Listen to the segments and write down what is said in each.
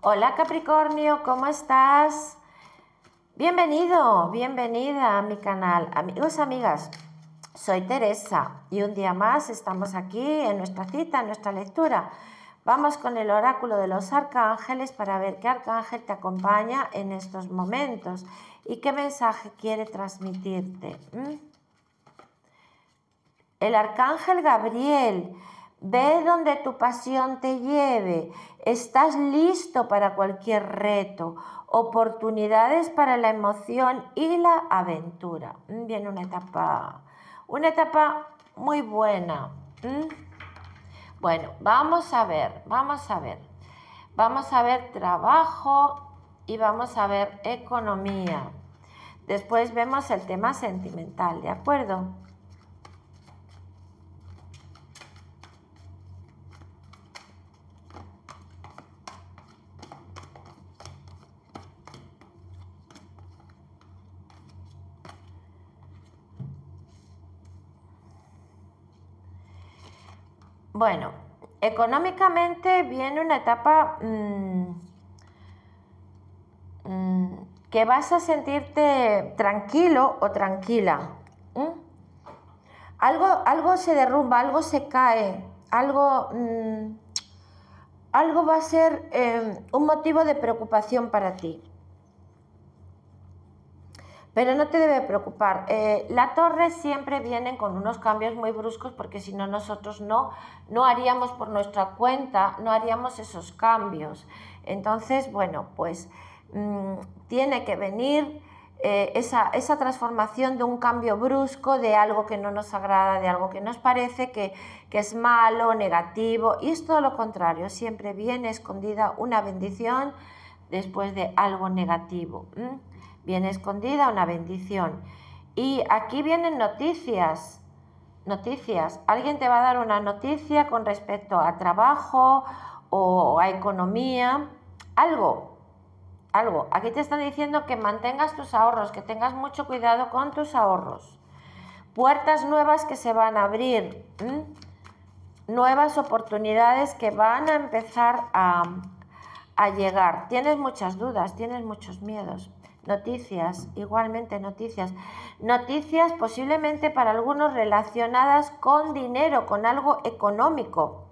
Hola Capricornio, ¿cómo estás? Bienvenido, bienvenida a mi canal. Amigos, amigas, soy Teresa y un día más estamos aquí en nuestra cita, en nuestra lectura. Vamos con el oráculo de los arcángeles para ver qué arcángel te acompaña en estos momentos y qué mensaje quiere transmitirte. El arcángel Gabriel Ve donde tu pasión te lleve. Estás listo para cualquier reto, oportunidades para la emoción y la aventura. Mm, viene una etapa, una etapa muy buena. Mm. Bueno, vamos a ver, vamos a ver. Vamos a ver trabajo y vamos a ver economía. Después vemos el tema sentimental, ¿de acuerdo? Bueno, económicamente viene una etapa mm, mm, que vas a sentirte tranquilo o tranquila. Algo, se derrumba, algo se cae, algo, mm, algo va a ser eh, un motivo de preocupación para ti. Pero no te debe preocupar. Eh, la torre siempre vienen con unos cambios muy bruscos porque si no nosotros no, no haríamos por nuestra cuenta, no haríamos esos cambios. Entonces, bueno, pues mm, tiene que venir eh, esa, transformación de un cambio brusco de algo que no nos agrada, de algo que nos parece que, es malo, negativo. Y es todo lo contrario, siempre viene escondida una bendición después de algo negativo. Viene escondida una bendición. Y aquí vienen noticias. Noticias. Alguien te va a dar una noticia con respecto a trabajo o a economía. Algo. Algo. Aquí te están diciendo que mantengas tus ahorros, que tengas mucho cuidado con tus ahorros. Puertas nuevas que se van a abrir. nuevas oportunidades que van a empezar a, llegar. Tienes muchas dudas, tienes muchos miedos. Noticias, igualmente noticias. Noticias posiblemente para algunos relacionadas con dinero, con algo económico.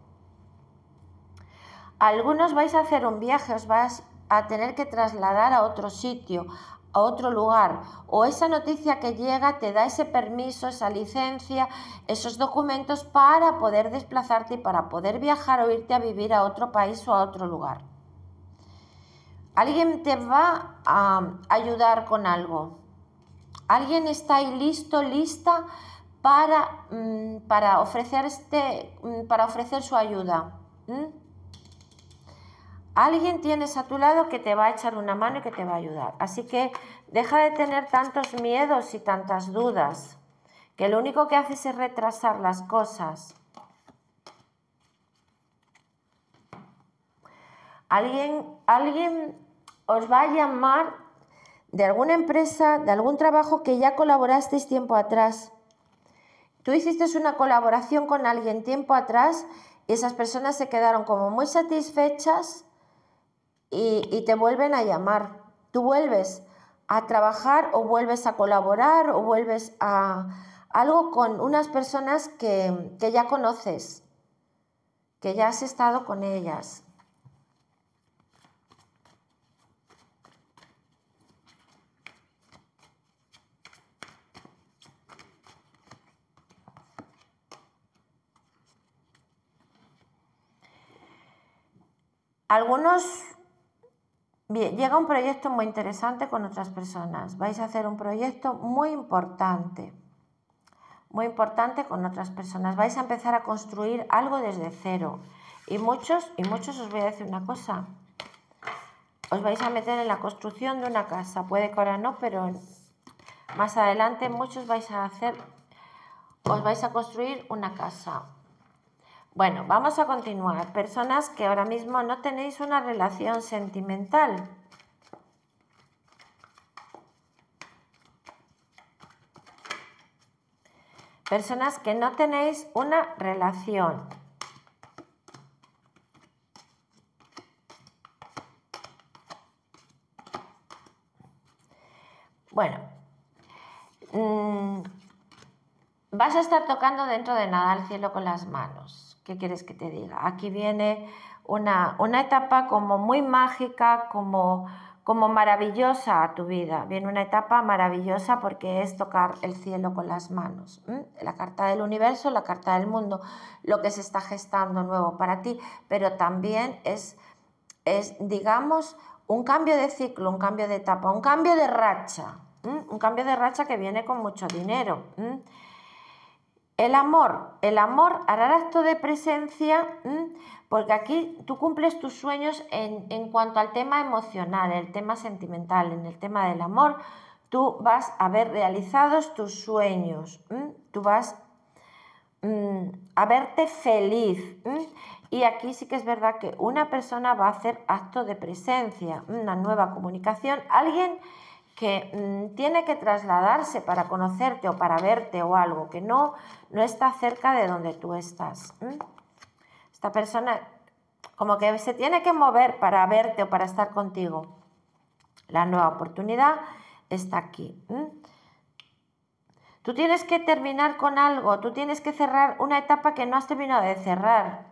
Algunos vais a hacer un viaje, os vas a tener que trasladar a otro sitio, a otro lugar. O esa noticia que llega te da ese permiso, esa licencia, esos documentos para poder desplazarte y para poder viajar o irte a vivir a otro país o a otro lugar. Alguien te va a ayudar con algo. Alguien está ahí listo, lista para, mm, este, mm, para ofrecer su ayuda. Alguien tienes a tu lado que te va a echar una mano y que te va a ayudar. Así que deja de tener tantos miedos y tantas dudas, que lo único que haces es retrasar las cosas. Alguien, alguien os va a llamar de alguna empresa, de algún trabajo que ya colaborasteis tiempo atrás. Tú hiciste una colaboración con alguien tiempo atrás y esas personas se quedaron como muy satisfechas y, te vuelven a llamar. Tú vuelves a trabajar o vuelves a colaborar o vuelves a algo con unas personas que ya conoces, que ya has estado con ellas. Algunos, llega un proyecto muy interesante con otras personas. Vais a hacer un proyecto muy importante, muy importante con otras personas. Vais a empezar a construir algo desde cero. Y muchos, y muchos os voy a decir una cosa. Os vais a meter en la construcción de una casa. Puede que ahora no, pero más adelante muchos vais a hacer, os vais a construir una casa, bueno, vamos a continuar. Personas que ahora mismo no tenéis una relación sentimental. Personas que no tenéis una relación. Bueno, mm, vas a estar tocando dentro de nada al cielo con las manos. ¿qué quieres que te diga? Aquí viene una, una etapa como muy mágica, como, como maravillosa a tu vida. Viene una etapa maravillosa porque es tocar el cielo con las manos. La carta del universo, la carta del mundo, lo que se está gestando nuevo para ti, pero también es, es digamos, un cambio de ciclo, un cambio de etapa, un cambio de racha. Un cambio de racha que viene con mucho dinero. El amor, el amor hará acto de presencia, porque aquí tú cumples tus sueños en, en, cuanto al tema emocional, el tema sentimental, en el tema del amor, tú vas a ver realizados tus sueños, tú vas mm, a verte feliz. Y aquí sí que es verdad que una persona va a hacer acto de presencia, una nueva comunicación, alguien que mm, tiene que trasladarse para conocerte o para verte o algo, que no, no está cerca de donde tú estás. Esta persona como que se tiene que mover para verte o para estar contigo. La nueva oportunidad está aquí. Tú tienes que terminar con algo, tú tienes que cerrar una etapa que no has terminado de cerrar,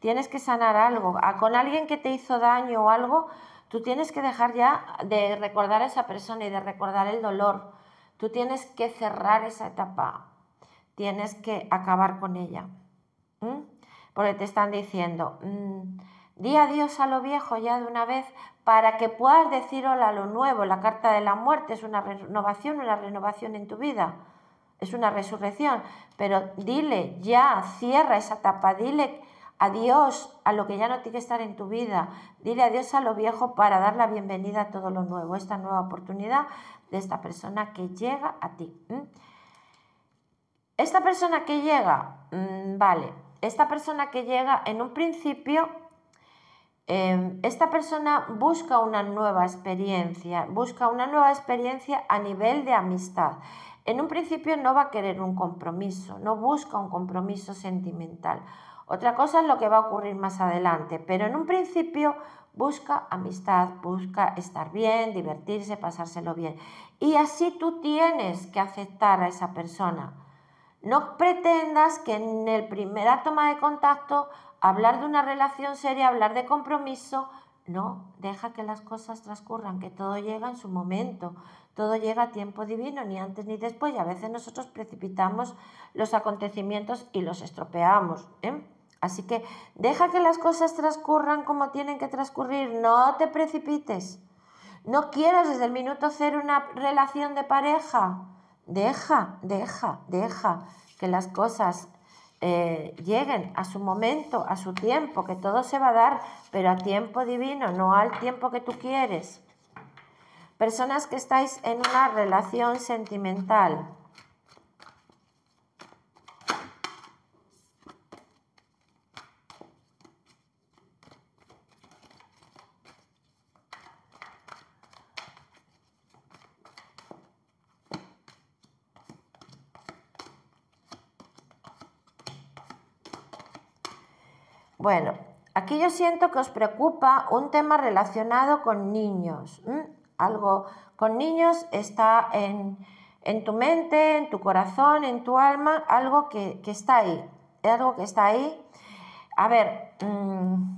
tienes que sanar algo, a, con alguien que te hizo daño o algo, Tú tienes que dejar ya de recordar a esa persona y de recordar el dolor. Tú tienes que cerrar esa etapa. Tienes que acabar con ella. Porque te están diciendo, mm, di adiós a lo viejo ya de una vez para que puedas decir hola a lo nuevo. La carta de la muerte es una renovación, una renovación en tu vida. Es una resurrección. Pero dile ya, cierra esa etapa. Dile Adiós a lo que ya no tiene que estar en tu vida. Dile adiós a lo viejo para dar la bienvenida a todo lo nuevo, esta nueva oportunidad de esta persona que llega a ti. Esta persona que llega, mm, vale, esta persona que llega en un principio, em, esta persona busca una nueva experiencia, busca una nueva experiencia a nivel de amistad. En un principio no va a querer un compromiso, no busca un compromiso sentimental otra cosa es lo que va a ocurrir más adelante, pero en un principio busca amistad, busca estar bien, divertirse, pasárselo bien. Y así tú tienes que aceptar a esa persona. No pretendas que en el primer toma de contacto hablar de una relación seria, hablar de compromiso, no, deja que las cosas transcurran, que todo llega en su momento, todo llega a tiempo divino, ni antes ni después, y a veces nosotros precipitamos los acontecimientos y los estropeamos. ¿eh? Así que deja que las cosas transcurran como tienen que transcurrir, no te precipites. No quieras desde el minuto cero una relación de pareja. Deja, deja, deja que las cosas eh, lleguen a su momento, a su tiempo, que todo se va a dar, pero a tiempo divino, no al tiempo que tú quieres. Personas que estáis en una relación sentimental, Bueno, aquí yo siento que os preocupa un tema relacionado con niños. Algo con niños está en, tu mente, en tu corazón, en tu alma, algo que, está ahí. Algo que está ahí. A ver, mm,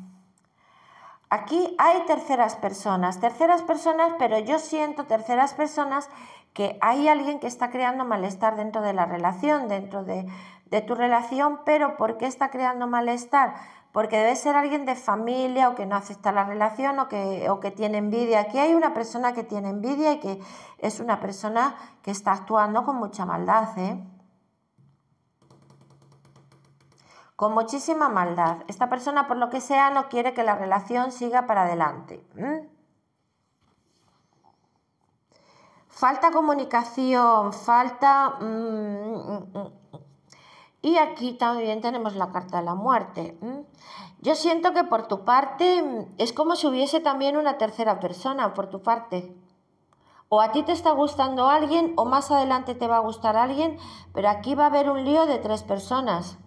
aquí hay terceras personas, terceras personas, pero yo siento terceras personas que hay alguien que está creando malestar dentro de la relación, dentro de, de tu relación, pero ¿por qué está creando malestar? Porque debe ser alguien de familia o que no acepta la relación o que, que tiene envidia. Aquí hay una persona que tiene envidia y que es una persona que está actuando con mucha maldad, ¿eh? con muchísima maldad. Esta persona, por lo que sea, no quiere que la relación siga para adelante. Falta comunicación, falta... Mm, mm, mm, y aquí también tenemos la carta de la muerte. Yo siento que por tu parte mm, es como si hubiese también una tercera persona, por tu parte. O a ti te está gustando alguien o más adelante te va a gustar alguien, pero aquí va a haber un lío de tres personas.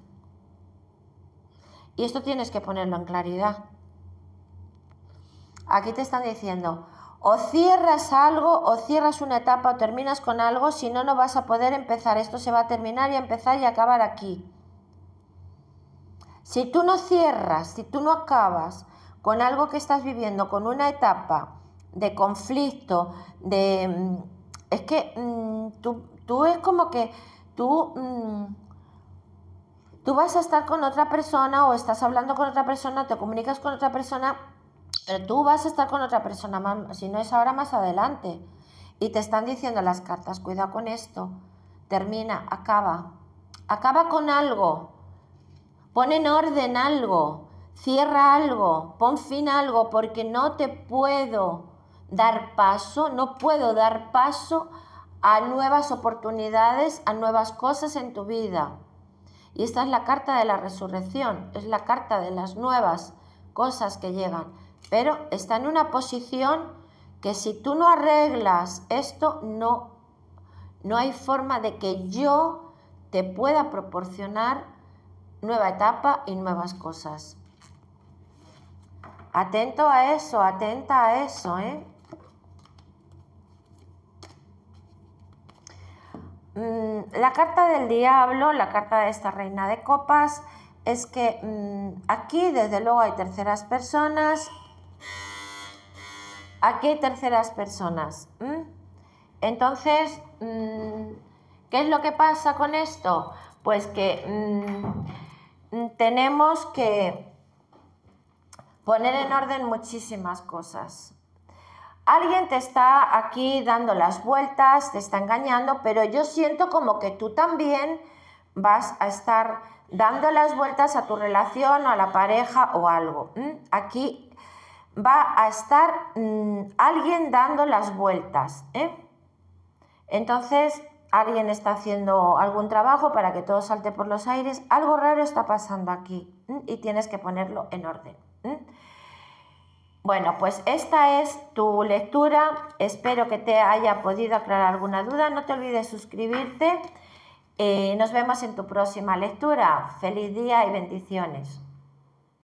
Y esto tienes que ponerlo en claridad. Aquí te están diciendo, o cierras algo, o cierras una etapa, o terminas con algo, si no, no vas a poder empezar. Esto se va a terminar y a empezar y acabar aquí. Si tú no cierras, si tú no acabas con algo que estás viviendo, con una etapa de conflicto, de... Mm, es que mm, tú, tú, es como que tú... Mm, tú vas a estar con otra persona o estás hablando con otra persona, te comunicas con otra persona pero tú vas a estar con otra persona, si no es ahora, más adelante. Y te están diciendo las cartas, cuidado con esto, termina, acaba, acaba con algo, pon en orden algo, cierra algo, pon fin a algo, porque no te puedo dar paso, no puedo dar paso a nuevas oportunidades, a nuevas cosas en tu vida. Y esta es la carta de la resurrección, es la carta de las nuevas cosas que llegan pero está en una posición que si tú no arreglas esto, no, no hay forma de que yo te pueda proporcionar nueva etapa y nuevas cosas. Atento a eso, atenta a eso, ¿eh? Mm, la carta del diablo, la carta de esta reina de copas, es que mm, aquí desde luego hay terceras personas, Aquí hay terceras personas. ¿Mm? Entonces, mm, ¿qué es lo que pasa con esto? Pues que mm, tenemos que poner en orden muchísimas cosas. Alguien te está aquí dando las vueltas, te está engañando, pero yo siento como que tú también vas a estar dando las vueltas a tu relación o a la pareja o algo. Aquí va a estar mm, alguien dando las vueltas. ¿eh? Entonces, alguien está haciendo algún trabajo para que todo salte por los aires. Algo raro está pasando aquí y tienes que ponerlo en orden. Bueno, pues esta es tu lectura. Espero que te haya podido aclarar alguna duda. No te olvides suscribirte. Eh, nos vemos en tu próxima lectura. Feliz día y bendiciones.